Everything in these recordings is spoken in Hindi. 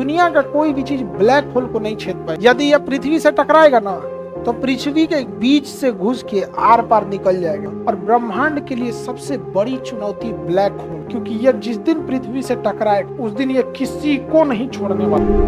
दुनिया का कोई भी चीज ब्लैक होल को नहीं छेद पाए यदि यह पृथ्वी से टकराएगा ना तो पृथ्वी के बीच से घुस के आर पार निकल जाएगा और ब्रह्मांड के लिए सबसे बड़ी चुनौती ब्लैक होल क्योंकि यह जिस दिन पृथ्वी से टकराए उस दिन यह किसी को नहीं छोड़ने वाला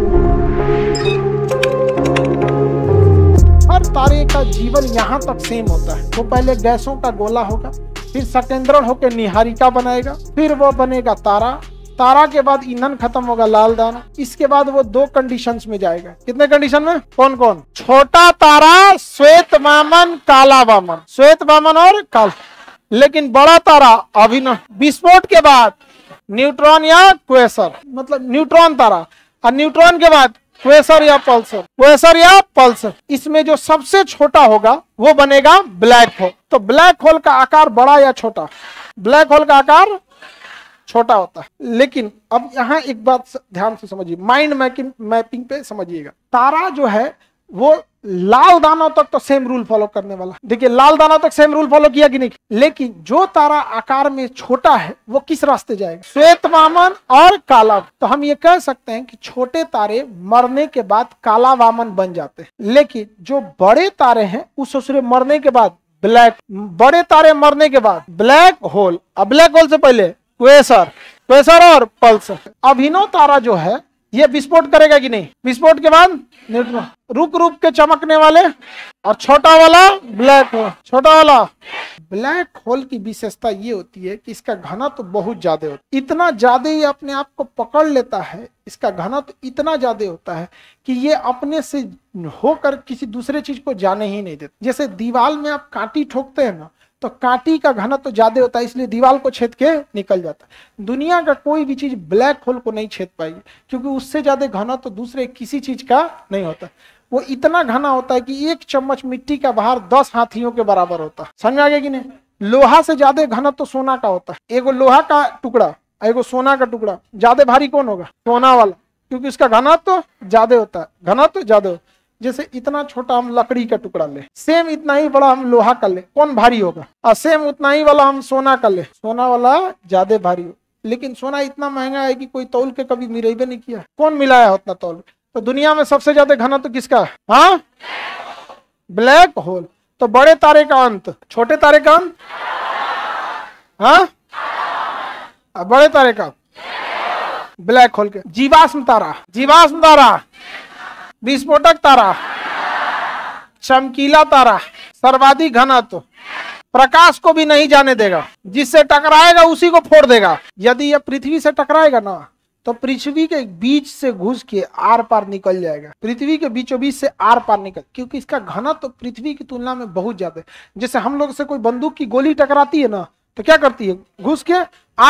हर तारे का जीवन यहाँ तक सेम होता है वो तो पहले गैसों का गोला होगा फिर सटेंद्रन होकर निहारिका बनाएगा फिर वह बनेगा तारा तारा के बाद ईंधन खत्म होगा लाल दाना इसके बाद वो दो कंडीशन में जाएगा कितने कंडीशन में कौन कौन छोटा तारा श्वेत बामन काला बामन श्वेत बामन और काल लेकिन बड़ा तारा अभिनव विस्फोट के बाद न्यूट्रॉन या क्वेसर मतलब न्यूट्रॉन तारा और न्यूट्रॉन के बाद क्वेसर या पल्सर क्वेसर या पल्सर इसमें जो सबसे छोटा होगा वो बनेगा ब्लैक होल तो ब्लैक होल का आकार बड़ा या छोटा ब्लैक होल का आकार छोटा होता है लेकिन अब यहाँ एक बात ध्यान से समझिए माइंड मैपिंग मैपिंग पे समझिएगा तारा जो है वो लाल दानों तक तो सेम रूल फॉलो करने वाला देखिए लाल दानों तक सेम रूल फॉलो किया कि नहीं लेकिन जो तारा आकार में छोटा है वो किस रास्ते जाएगा श्वेत वामन और काला तो हम ये कह सकते हैं कि छोटे तारे मरने के बाद काला वामन बन जाते हैं लेकिन जो बड़े तारे हैं उस ससुरे मरने के बाद ब्लैक बड़े तारे मरने के बाद ब्लैक होल अब ब्लैक होल से पहले क्वेसर क्वेसर और पल्सर अभिनव तारा जो है ये विस्फोट करेगा कि नहीं विस्फोट के बाद रुक रुक के चमकने वाले और छोटा वाला ब्लैक होल छोटा वाला ब्लैक होल की विशेषता ये होती है कि इसका घनत्व तो बहुत ज्यादा होता है इतना ज्यादा ही अपने आप को पकड़ लेता है इसका घनत्व तो इतना ज्यादा होता है कि ये अपने से होकर किसी दूसरे चीज को जाने ही नहीं देता जैसे दीवाल में आप कांटी ठोकते हैं ना तो काटी का घनत्व तो ज्यादा होता है इसलिए दीवार को छेद के निकल जाता है दुनिया का कोई भी चीज ब्लैक होल को नहीं छेद पाएगी क्योंकि उससे ज्यादा घना तो दूसरे किसी चीज का नहीं होता वो इतना घना होता है कि एक चम्मच मिट्टी का बाहर दस हाथियों के बराबर होता है समझ आ गया कि नहीं लोहा से ज्यादा घना तो सोना का होता है एगो लोहा का टुकड़ा एगो सोना का टुकड़ा ज्यादा भारी कौन होगा सोना वाला क्योंकि उसका घना तो ज्यादा होता है घना तो ज्यादा होता जैसे इतना छोटा हम लकड़ी का टुकड़ा ले सेम इतना ही बड़ा हम लोहा कर ले कौन भारी होगा और सेम उतना ही वाला हम सोना कर ले सोना वाला ज्यादा भारी हो लेकिन सोना इतना महंगा है कि कोई तौल के कभी भी नहीं किया कौन मिलाया उतना तौल तो दुनिया में सबसे ज्यादा घना तो किसका हाँ ब्लैक होल तो बड़े तारे का अंत छोटे तारे का अंत हाँ बड़े तारे का ब्लैक होल के जीवाश्म तारा जीवाश्म तारा विस्फोटक तारा चमकीला तारा सर्वाधिक घनत्व प्रकाश को भी नहीं जाने देगा जिससे टकराएगा उसी को फोड़ देगा यदि यह पृथ्वी से टकराएगा ना तो पृथ्वी के बीच से घुस के आर पार निकल जाएगा पृथ्वी के बीचों बीच से आर पार निकल क्योंकि इसका घना तो पृथ्वी की तुलना में बहुत ज्यादा है जैसे हम लोग से कोई बंदूक की गोली टकराती है ना तो क्या करती है घुस के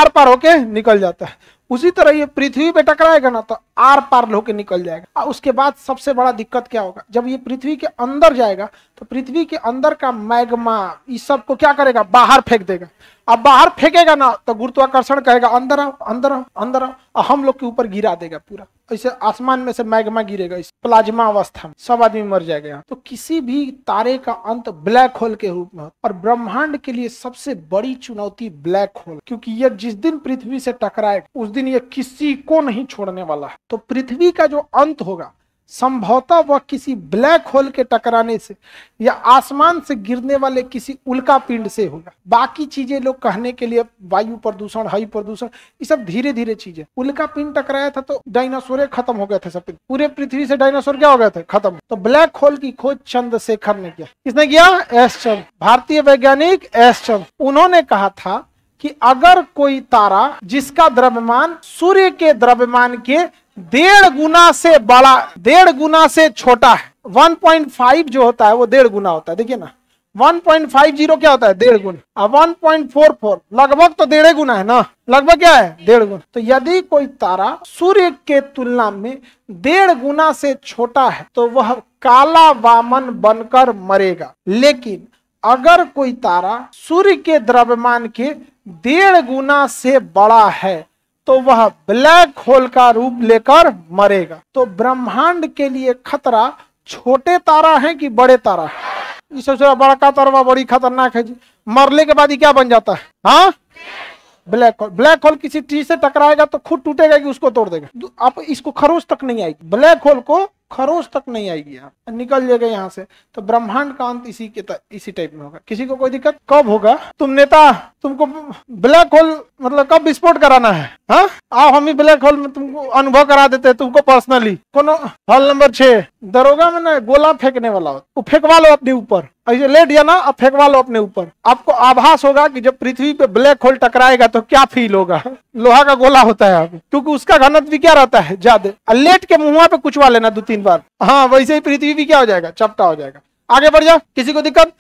आर पार होके निकल जाता है उसी तरह ये पृथ्वी पे टकराएगा ना तो आर पार होकर निकल जाएगा उसके बाद सबसे बड़ा दिक्कत क्या होगा जब ये पृथ्वी के अंदर जाएगा तो पृथ्वी के अंदर का मैग्मा इस सब को क्या करेगा बाहर फेंक देगा अब बाहर फेंकेगा ना तो गुरुत्वाकर्षण कहेगा अंदर आओ अंदर आओ अंदर आओ हम लोग के ऊपर गिरा देगा पूरा ऐसे आसमान में से मैग्मा गिरेगा इस प्लाज्मा अवस्था में सब आदमी मर जाएगा तो किसी भी तारे का अंत ब्लैक होल के रूप में और ब्रह्मांड के लिए सबसे बड़ी चुनौती ब्लैक होल क्योंकि यह जिस दिन पृथ्वी से टकराए उस दिन यह किसी को नहीं छोड़ने वाला है तो पृथ्वी का जो अंत होगा संभवतः वह किसी ब्लैक होल के टकराने से या आसमान से गिरने वाले किसी उल्का पिंड से होगा बाकी चीजें लोग कहने के लिए वायु प्रदूषण हई प्रदूषण ये सब धीरे धीरे चीजें उल्का पिंड टकराया था तो डायनासोर खत्म हो गए थे सब पूरे पृथ्वी से डायनासोर क्या हो गए थे खत्म तो ब्लैक होल की खोज चंद्रशेखर ने किया किसने किया एस चंद भारतीय वैज्ञानिक एस चंद उन्होंने कहा था कि अगर कोई तारा जिसका द्रव्यमान सूर्य के द्रव्यमान के डेढ़ गुना से बड़ा डेढ़ गुना से छोटा है 1.5 जो होता है वो डेढ़ गुना होता है देखिए ना 1.50 क्या होता है डेढ़ गुना फोर 1.44 लगभग तो डेढ़ गुना है ना लगभग क्या है डेढ़ गुना तो यदि कोई तारा सूर्य के तुलना में डेढ़ गुना से छोटा है तो वह काला वामन बनकर मरेगा लेकिन अगर कोई तारा सूर्य के द्रव्यमान के डेढ़ गुना से बड़ा है तो वह ब्लैक होल का रूप लेकर मरेगा तो ब्रह्मांड के लिए खतरा छोटे तारा है कि बड़े तारा है सबसे बड़ा का तारा बड़ी खतरनाक है जी मरने के बाद ही क्या बन जाता है हाँ ब्लैक होल ब्लैक होल किसी चीज से टकराएगा तो खुद टूटेगा कि उसको तोड़ देगा आप इसको खरोच तक नहीं आएगी ब्लैक होल को खरोच तक नहीं आएगी यहाँ निकल जाएगा यहाँ से तो ब्रह्मांड कांत इसी के इसी टाइप में होगा किसी को कोई दिक्कत कब होगा तुम नेता तुमको ब्लैक होल मतलब कब विस्फोट कराना है हा? आओ हम ही ब्लैक होल में तुमको अनुभव करा देते हैं तुमको पर्सनली कोनो हॉल नंबर छह दरोगा में ना गोला फेंकने वाला हो वो फेंकवा लो अपने ऊपर ऐसे लेट दिया ना अब फेंकवा लो अपने ऊपर आपको आभास होगा कि जब पृथ्वी पे ब्लैक होल टकराएगा तो क्या फील होगा लोहा का गोला होता है क्योंकि उसका घनत्व भी क्या रहता है ज्यादा लेट के मुंह पे कुछवा लेना दो तीन बार हाँ वैसे ही पृथ्वी भी क्या हो जाएगा चपटा हो जाएगा आगे बढ़ जाओ किसी को दिक्कत